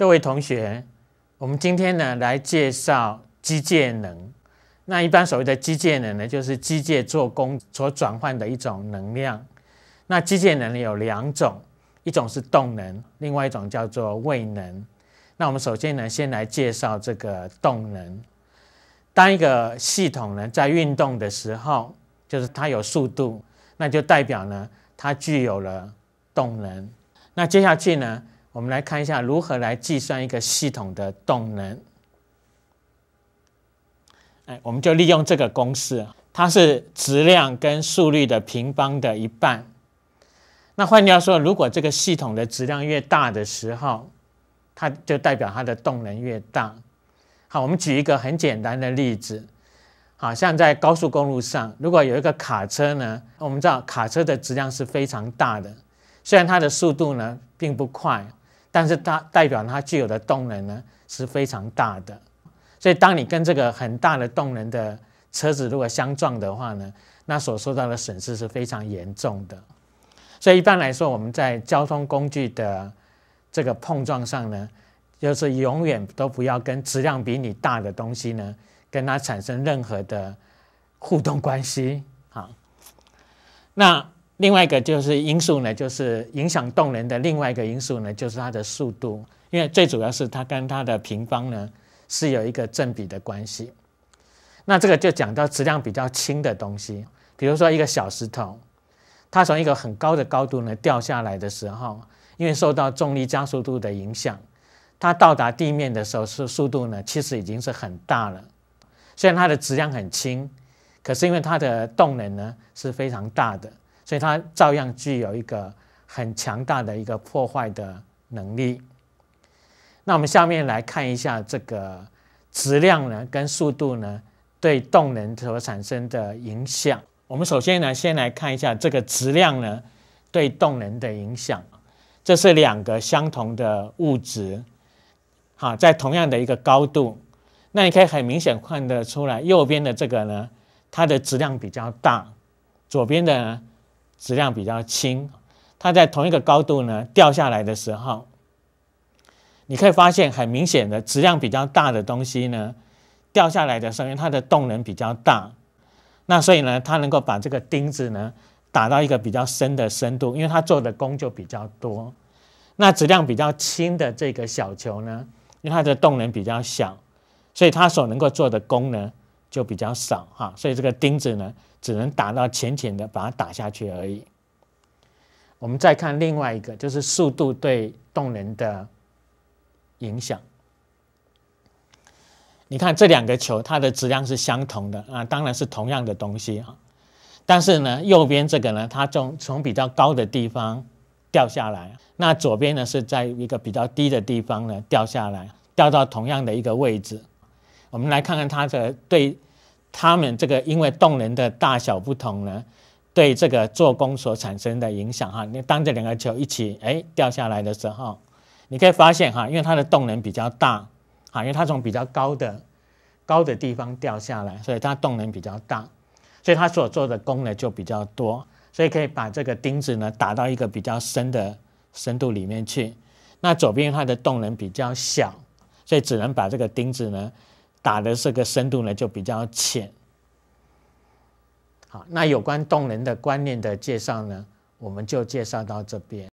各位同学，我们今天呢来介绍机械能。那一般所谓的机械能呢，就是机械做工所转换的一种能量。那机械能有两种，一种是动能，另外一种叫做位能。那我们首先呢，先来介绍这个动能。当一个系统呢在运动的时候，就是它有速度，那就代表呢它具有了动能。那接下去呢？我们来看一下如何来计算一个系统的动能。哎，我们就利用这个公式，它是质量跟速率的平方的一半。那换句话说，如果这个系统的质量越大的时候，它就代表它的动能越大。好，我们举一个很简单的例子，好像在高速公路上，如果有一个卡车呢，我们知道卡车的质量是非常大的，虽然它的速度呢并不快。但是它代表它具有的动能呢是非常大的，所以当你跟这个很大的动能的车子如果相撞的话呢，那所受到的损失是非常严重的。所以一般来说，我们在交通工具的这个碰撞上呢，就是永远都不要跟质量比你大的东西呢，跟它产生任何的互动关系啊。那。另外一个就是因素呢，就是影响动能的另外一个因素呢，就是它的速度，因为最主要是它跟它的平方呢是有一个正比的关系。那这个就讲到质量比较轻的东西，比如说一个小石头，它从一个很高的高度呢掉下来的时候，因为受到重力加速度的影响，它到达地面的时候是速度呢其实已经是很大了，虽然它的质量很轻，可是因为它的动能呢是非常大的。所以它照样具有一个很强大的一个破坏的能力。那我们下面来看一下这个质量呢跟速度呢对动能所产生的影响。我们首先呢先来看一下这个质量呢对动能的影响。这是两个相同的物质，好，在同样的一个高度，那你可以很明显看得出来，右边的这个呢它的质量比较大，左边的。呢质量比较轻，它在同一个高度呢掉下来的时候，你可以发现很明显的，质量比较大的东西呢，掉下来的声音，它的动能比较大，那所以呢，它能够把这个钉子呢打到一个比较深的深度，因为它做的功就比较多。那质量比较轻的这个小球呢，因为它的动能比较小，所以它所能够做的功呢。就比较少哈，所以这个钉子呢，只能打到浅浅的，把它打下去而已。我们再看另外一个，就是速度对动能的影响。你看这两个球，它的质量是相同的啊，当然是同样的东西啊。但是呢，右边这个呢，它从从比较高的地方掉下来，那左边呢是在一个比较低的地方呢掉下来，掉到同样的一个位置。我们来看看它的对它们这个因为动能的大小不同呢，对这个做工所产生的影响哈。你当这两个球一起哎掉下来的时候，你可以发现哈，因为它的动能比较大哈，因为它从比较高的高的地方掉下来，所以它动能比较大，所以它所做的功能就比较多，所以可以把这个钉子呢打到一个比较深的深度里面去。那左边它的动能比较小，所以只能把这个钉子呢。打的这个深度呢，就比较浅。好，那有关动能的观念的介绍呢，我们就介绍到这边。